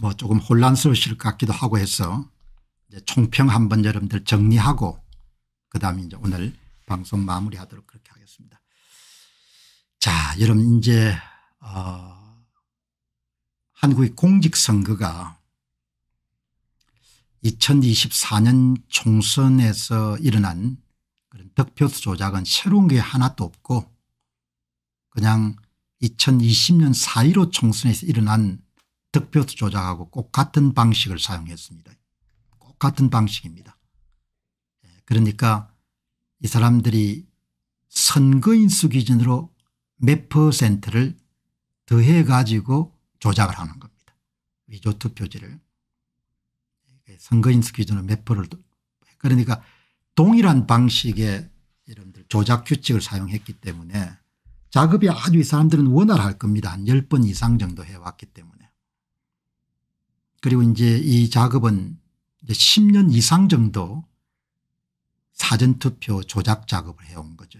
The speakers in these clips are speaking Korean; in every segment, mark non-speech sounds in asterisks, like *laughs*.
뭐 조금 혼란스러우실 것 같기도 하고 해서 총평 한번 여러분들 정리하고 그다음에 이제 오늘 방송 마무리하도록 그렇게 하겠습니다. 자 여러분 이제 어 한국의 공직선거가 2024년 총선에서 일어난 그런 득표 조작은 새로운 게 하나도 없고 그냥 2020년 4.15 총선에서 일어난 득표 조작하고 꼭 같은 방식을 사용했습니다. 꼭 같은 방식입니다. 예, 그러니까 이 사람들이 선거인수 기준으로 몇 퍼센트를 더해 가지고 조작을 하는 겁니다. 위조 투표지를. 예, 선거인수 기준으로 몇 퍼를 그러니까 동일한 방식의 여러분들 조작 규칙을 사용했기 때문에 작업이 아주 이 사람들은 원활할 겁니다. 한 10번 이상 정도 해왔기 때문에. 그리고 이제 이 작업은 이제 10년 이상 정도 사전투표 조작 작업을 해온 거죠.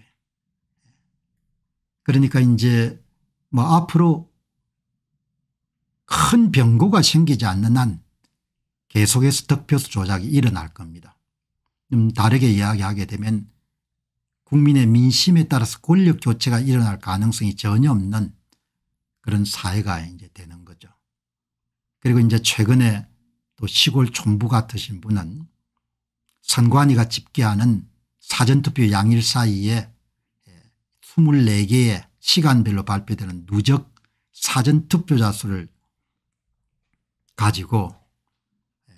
그러니까 이제 뭐 앞으로 큰변고가 생기지 않는 한 계속해서 득표수 조작이 일어날 겁니다. 좀 다르게 이야기하게 되면 국민의 민심에 따라서 권력 교체가 일어날 가능성이 전혀 없는 그런 사회가 이제 되는 그리고 이제 최근에 또 시골 총부 같으신 분은 선관위가 집계하는 사전투표 양일 사이에 24개의 시간별로 발표되는 누적 사전투표자 수를 가지고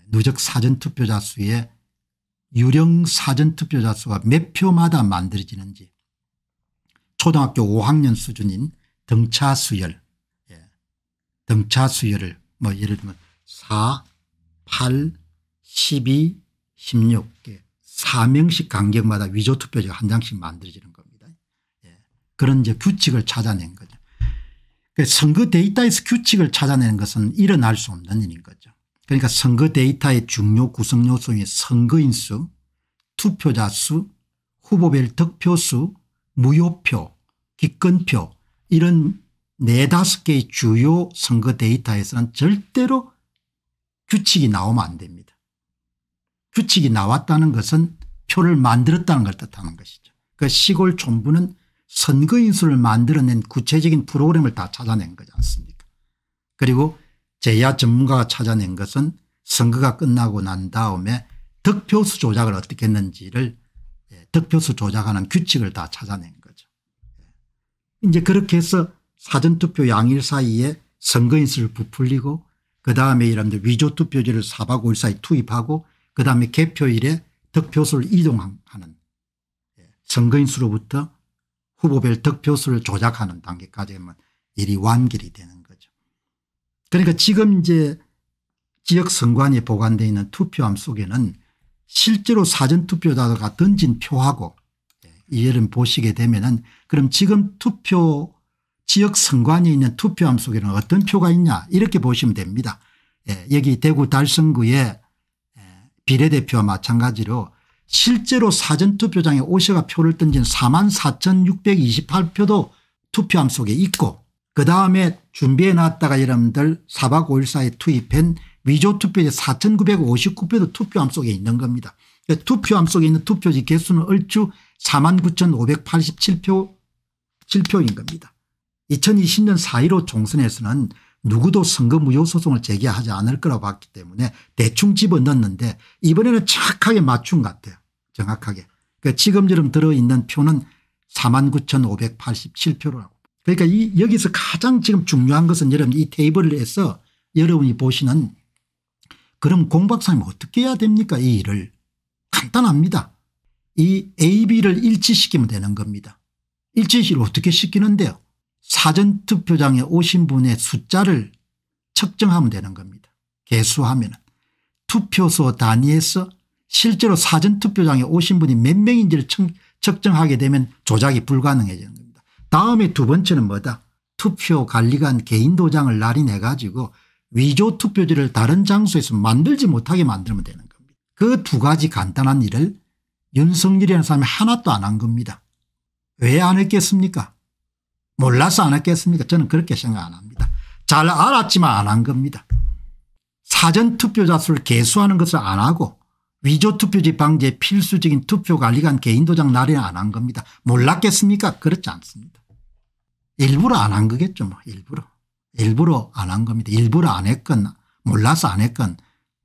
누적 사전투표자 수의 유령 사전투표자 수가 몇 표마다 만들어지는지 초등학교 5학년 수준인 등차 수열 예, 등차 수열을 뭐 예를 들면 4, 8, 12, 16개 4명씩 간격마다 위조 투표지가 한 장씩 만들어지는 겁니다. 예. 그런 이제 규칙을 찾아낸 거죠. 그 선거 데이터에서 규칙을 찾아내는 것은 일어날 수 없는 일인 거죠. 그러니까 선거 데이터의 중요 구성 요소인 선거인 수, 투표자 수, 후보별 득표 수, 무효표, 기권표 이런 네다섯 개의 주요 선거 데이터에서는 절대로 규칙이 나오면 안 됩니다. 규칙이 나왔다는 것은 표를 만들었다는 걸 뜻하는 것이죠. 그 시골 촌부는 선거인수를 만들어낸 구체적인 프로그램을 다 찾아낸 거지 않습니까 그리고 제야 전문가가 찾아낸 것은 선거가 끝나고 난 다음에 득표수 조작을 어떻게 했는지를 예, 득표수 조작하는 규칙을 다 찾아낸 거죠. 예. 이제 그렇게 해서 사전투표 양일 사이에 선거인수를 부풀리고 그다음에 이랍니 위조투표지를 4박 5일 사이 투입하고 그다음에 개표일에 득표수를 이동하는 예, 선거인수로부터 후보별 득표수를 조작하는 단계까지 하면 일이 완결이 되는 거죠. 그러니까 지금 이제 지역 선관위에 보관되어 있는 투표함 속에는 실제로 사전투표자가 던진 표하고 예, 이예를 보시게 되면은 그럼 지금 투표 지역 선관위에 있는 투표함 속에는 어떤 표가 있냐 이렇게 보시면 됩니다. 예, 여기 대구 달성구의 예, 비례대표와 마찬가지로 실제로 사전투표장에 오셔가 표를 던진 4만 4628표도 투표함 속에 있고 그다음에 준비해 놨다가 여러분들 4박 5일 사이에 투입한 위조투표지 4959표도 투표함 속에 있는 겁니다. 그러니까 투표함 속에 있는 투표지 개수는 얼추 4만 9587표 7표인 겁니다. 2020년 4.15 총선에서는 누구도 선거 무효 소송을 제기하지 않을 거라고 봤기 때문에 대충 집어넣는데 이번에는 착하게 맞춘 것 같아요. 정확하게. 그러니까 지금처럼 들어있는 표는 49,587표라고. 그러니까 이 여기서 가장 지금 중요한 것은 여러분 이 테이블에서 여러분이 보시는 그럼 공 박사님 어떻게 해야 됩니까 이 일을. 간단합니다. 이 AB를 일치시키면 되는 겁니다. 일치시를 어떻게 시키는데요. 사전투표장에 오신 분의 숫자를 측정하면 되는 겁니다. 개수하면 투표소 단위에서 실제로 사전투표장에 오신 분이 몇 명인지를 측정하게 되면 조작이 불가능해지는 겁니다. 다음에 두 번째는 뭐다 투표관리관 개인도장을 날인해 가지고 위조투표지를 다른 장소에서 만들지 못하게 만들면 되는 겁니다. 그 두 가지 간단한 일을 윤석열이라는 사람이 하나도 안 한 겁니다. 왜 안 했겠습니까 몰라서 안 했겠습니까? 저는 그렇게 생각 안 합니다. 잘 알았지만 안 한 겁니다. 사전 투표자 수를 개수하는 것을 안 하고 위조 투표지 방지에 필수적인 투표 관리관 개인 도장 날인안 한 겁니다. 몰랐겠습니까? 그렇지 않습니다. 일부러 안 한 거겠죠. 뭐 일부러. 일부러 안 한 겁니다. 일부러 안 했건 몰라서 안 했건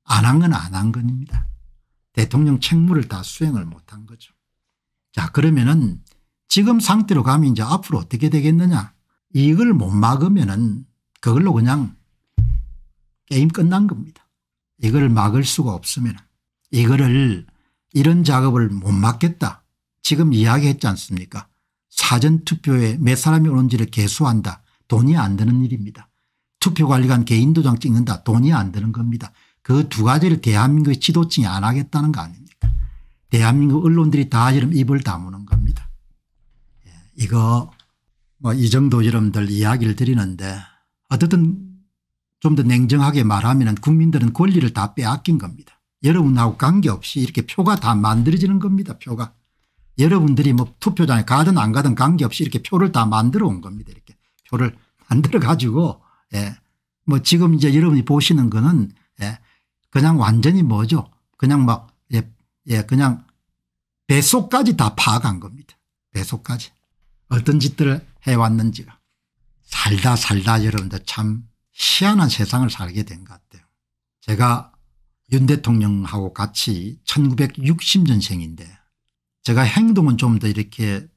안 한 건 안 한 겁니다. 대통령 책무를 다 수행을 못 한 거죠. 자 그러면은 지금 상태로 가면 이제 앞으로 어떻게 되겠느냐 이걸 못 막으면 은 그걸로 그냥 게임 끝난 겁니다. 이걸 막을 수가 없으면 이거를 이런 작업을 못 막겠다 지금 이야기했지 않습니까 사전투표에 몇 사람이 오는지를 개수한다 돈이 안되는 일입니다. 투표관리관 개인도장 찍는다 돈이 안되는 겁니다. 그 두 가지를 대한민국의 지도층이 안 하겠다는 거 아닙니까 대한민국 언론들이 다 지금 입을 다무는 겁니다. 이거 뭐 이 정도 여러분들 이야기를 드리는데 어쨌든 좀 더 냉정하게 말하면 국민들은 권리를 다 빼앗긴 겁니다. 여러분하고 관계없이 이렇게 표가 다 만들어지는 겁니다. 표가. 여러분들이 뭐 투표장에 가든 안 가든 관계없이 이렇게 표를 다 만들어 온 겁니다. 이렇게 표를 만들어 가지고 예. 뭐 지금 이제 여러분이 보시는 거는 예. 그냥 완전히 뭐죠. 그냥 막 예. 예. 그냥 배속까지 다 파악한 겁니다. 배속까지. 어떤 짓들을 해왔는지가 살다 살다 여러분들 참 희한한 세상을 살게 된 것 같아요. 제가 윤 대통령하고 같이 1960년생인데 제가 행동은 좀 더 이렇게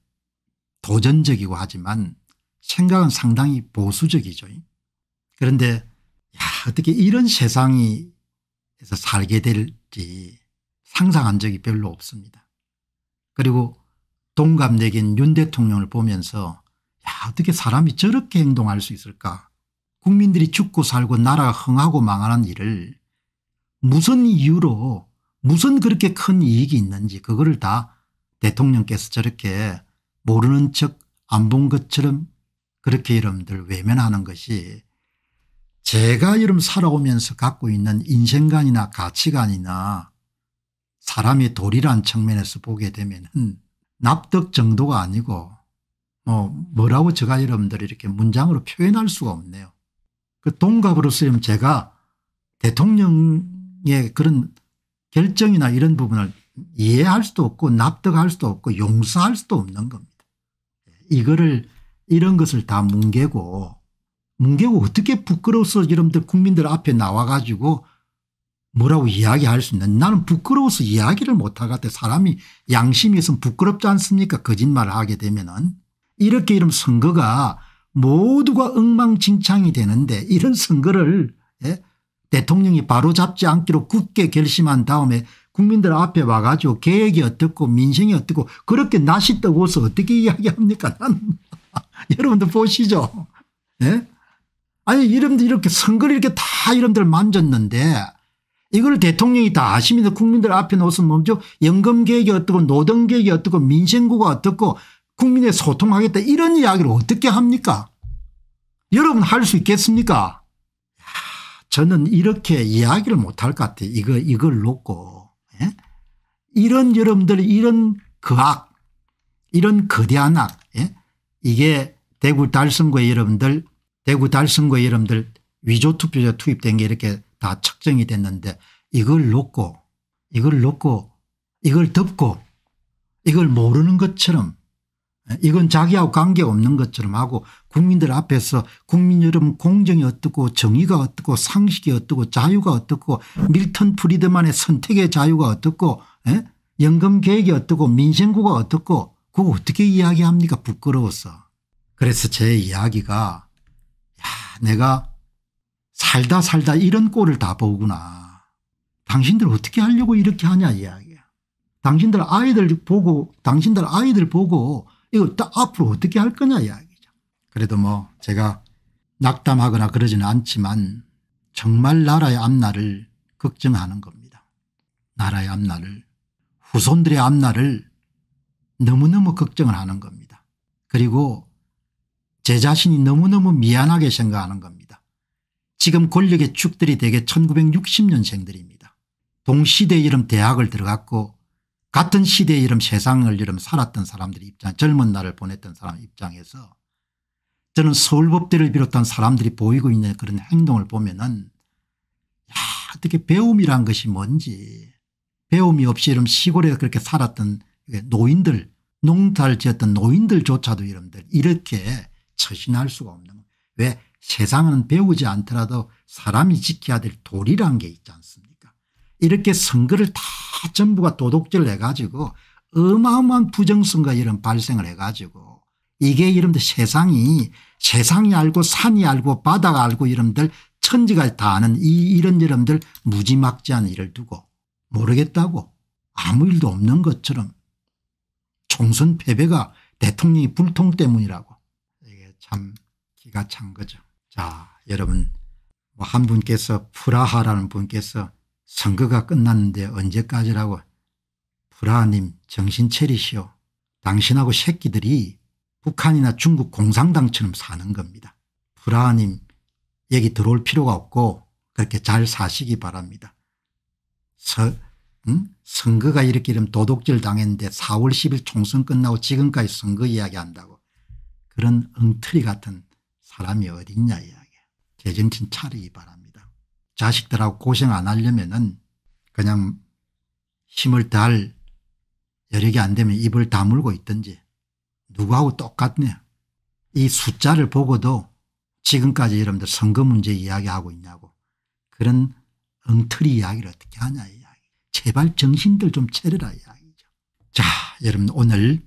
도전적이고 하지만 생각은 상당히 보수적이죠. 그런데 야 어떻게 이런 세상 에서 살게 될지 상상한 적이 별로 없습니다. 그리고 동갑내기인윤 대통령을 보면서 야 어떻게 사람이 저렇게 행동할 수 있을까 국민들이 죽고 살고 나라가 흥하고 망하는 일을 무슨 이유로 무슨 그렇게 큰 이익이 있는지 그거를 다 대통령께서 저렇게 모르는 척 안 본 것처럼 그렇게 여러분들 외면하는 것이 제가 여러분 살아오면서 갖고 있는 인생관이나 가치관이나 사람의 도리란 측면에서 보게 되면 은 납득 정도가 아니고 뭐 뭐라고 제가 여러분들이 이렇게 문장으로 표현할 수가 없네요. 그동갑으로서 제가 대통령의 그런 결정이나 이런 부분을 이해할 수도 없고 납득할 수도 없고 용서할 수도 없는 겁니다. 예, 이거를 이런 것을 다 뭉개고 뭉개고 어떻게 부끄러워서 여러분들 국민들 앞에 나와 가지고 뭐라고 이야기할 수 있는 나는 부끄러워서 이야기를 못하겠다 사람이 양심이 있으면 부끄럽지 않습니까 거짓말을 하게 되면은 이렇게 이런 선거가 모두가 엉망진창이 되는데 이런 선거를 예? 대통령이 바로잡지 않기로 굳게 결심한 다음에 국민들 앞에 와가지고 계획이 어떻고 민생이 어떻고 그렇게 낯이 뜨고서 어떻게 이야기합니까 *laughs* 여러분들 보시죠 예? 아니 이름들 이렇게 선거를 이렇게 다 이름들 만졌는데 이걸 대통령이 다 아십니다. 국민들 앞에 놓으면 뭐죠연금계획이 어떻고 노동계획이 어떻고 민생구가 어떻고 국민의 소통하겠다 이런 이야기를 어떻게 합니까 여러분 할 수 있겠습니까 저는 이렇게 이야기를 못할 것 같아요. 이거, 이걸 놓고 예? 이런 여러분들 이런 그악 이런 거대한 악 예? 이게 대구 달성구 여러분들 대구 달성구 여러분들 위조투표자 투입된 게 이렇게 다 측정이 됐는데 이걸 놓고 이걸 놓고 이걸 덮고 이걸 모르는 것처럼 예, 이건 자기하고 관계없는 것처럼 하고 국민들 앞에서 국민 여러분 공정이 어떻고 정의가 어떻고 상식이 어떻고 자유가 어떻고 밀턴 프리드만의 선택의 자유가 어떻고 에? 예, 연금 계획이 어떻고 민생구가 어떻고 그거 어떻게 이야기합니까 부끄러워서. 그래서 제 이야기가 야 내가 살다 살다 이런 꼴을 다 보구나. 당신들 어떻게 하려고 이렇게 하냐 이야기야. 당신들 아이들 보고 당신들 아이들 보고 이거 딱 앞으로 어떻게 할 거냐 이야기죠. 그래도 뭐 제가 낙담하거나 그러지는 않지만 정말 나라의 앞날을 걱정하는 겁니다. 나라의 앞날을 후손들의 앞날을 너무너무 걱정을 하는 겁니다. 그리고 제 자신이 너무너무 미안하게 생각하는 겁니다. 지금 권력의 축들이 대개 1960년생들입니다. 동시대 이름 대학을 들어갔고 같은 시대 이름 세상을 이름 살았던 사람들의 입장 젊은 날을 보냈던 사람 입장에서 저는 서울법대를 비롯한 사람들이 보이고 있는 그런 행동을 보면 은 어떻게 배움이란 것이 뭔지 배움이 없이 이런 시골에 그렇게 살았던 노인들 농탈 지었던 노인들조차도 이름들 이렇게 처신할 수가 없는 왜 세상은 배우지 않더라도 사람이 지켜야 될 도리란 게 있지 않습니까 이렇게 선거를 다 전부가 도둑질 해가지고 어마어마한 부정선거 이런 발생을 해가지고 이게 이름들 세상이 세상이 알고 산이 알고 바다가 알고 이름들 천지가 다 아는 이 이런 이름들 무지막지한 일을 두고 모르겠다고 아무 일도 없는 것처럼 총선 패배가 대통령이 불통 때문이라고 이게 참 기가 찬 거죠. 자 여러분 뭐 한 분께서 프라하라는 분께서 선거가 끝났는데 언제까지라고 프라하님 정신 차리시오. 당신하고 새끼들이 북한이나 중국 공산당처럼 사는 겁니다. 프라하님 얘기 들어올 필요가 없고 그렇게 잘 사시기 바랍니다. 서, 응? 선거가 이렇게 이러면 도둑질 당했는데 4월 10일 총선 끝나고 지금까지 선거 이야기한다고 그런 엉터리 같은 사람이 어딨냐 이야기. 제정신 차리기 바랍니다. 자식들하고 고생 안 하려면은 그냥 힘을 다 여력이 안 되면 입을 다물고 있든지 누구하고 똑같네. 이 숫자를 보고도 지금까지 여러분들 선거 문제 이야기하고 있냐고 그런 엉터리 이야기를 어떻게 하냐 이야기. 제발 정신들 좀 차려라 이야기죠. 자 여러분 오늘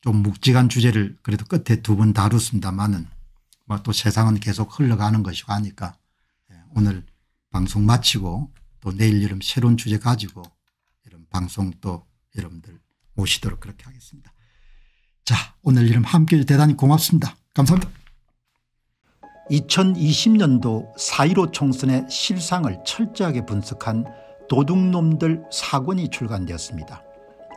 좀 묵직한 주제를 그래도 끝에 두 번 다뤘습니다만은 뭐 또 세상은 계속 흘러가는 것이고 하니까 예, 오늘 방송 마치고 또 내일 여름 새로운 주제 가지고 이런 방송 또 여러분들 모시도록 그렇게 하겠습니다. 자 오늘 이름 함께 대단히 고맙습니다. 감사합니다. 2020년도 4.15 총선의 실상을 철저하게 분석한 도둑놈들 사권이 출간되었습니다.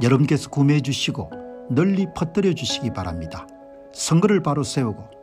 여러분께서 구매해 주시고 널리 퍼뜨려 주시기 바랍니다. 선거를 바로 세우고